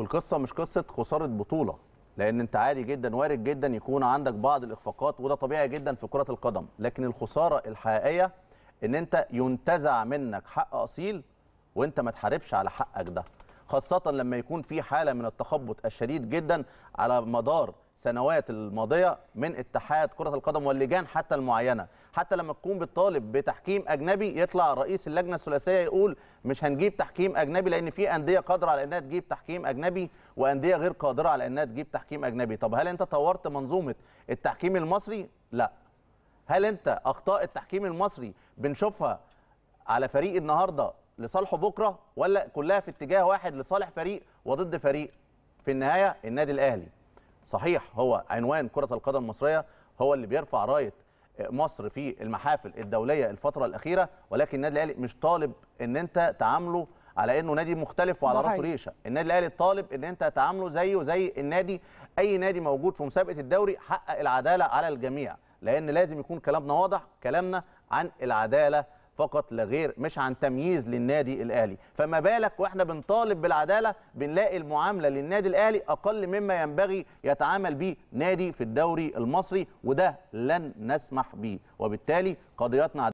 والقصه مش قصه خساره بطوله لان انت عادي جدا وارد جدا يكون عندك بعض الاخفاقات وده طبيعي جدا في كره القدم لكن الخساره الحقيقيه ان انت ينتزع منك حق اصيل وانت ما تحاربش على حقك ده خاصه لما يكون في حاله من التخبط الشديد جدا على مدار السنوات الماضيه من اتحاد كره القدم واللجان حتى المعينه حتى لما تكون بتطالب بتحكيم اجنبي يطلع رئيس اللجنه الثلاثيه يقول مش هنجيب تحكيم اجنبي لان في انديه قادره على انها تجيب تحكيم اجنبي وانديه غير قادره على انها تجيب تحكيم اجنبي طب هل انت طورت منظومه التحكيم المصري لا هل انت اخطاء التحكيم المصري بنشوفها على فريق النهارده لصالحه بكره ولا كلها في اتجاه واحد لصالح فريق وضد فريق في النهايه النادي الاهلي صحيح هو عنوان كرة القدم المصرية هو اللي بيرفع راية آه، مصر في المحافل الدولية الفترة الأخيرة ولكن النادي الأهلي مش طالب إن أنت تعامله على انه نادي مختلف وعلى راسه ريشه النادي الاهلي طالب ان انت تعامله زيه زي النادي اي نادي موجود في مسابقه الدوري حقق العداله على الجميع لان لازم يكون كلامنا واضح كلامنا عن العداله فقط لا غير مش عن تمييز للنادي الاهلي فما بالك واحنا بنطالب بالعداله بنلاقي المعامله للنادي الاهلي اقل مما ينبغي يتعامل به نادي في الدوري المصري وده لن نسمح به وبالتالي قضيتنا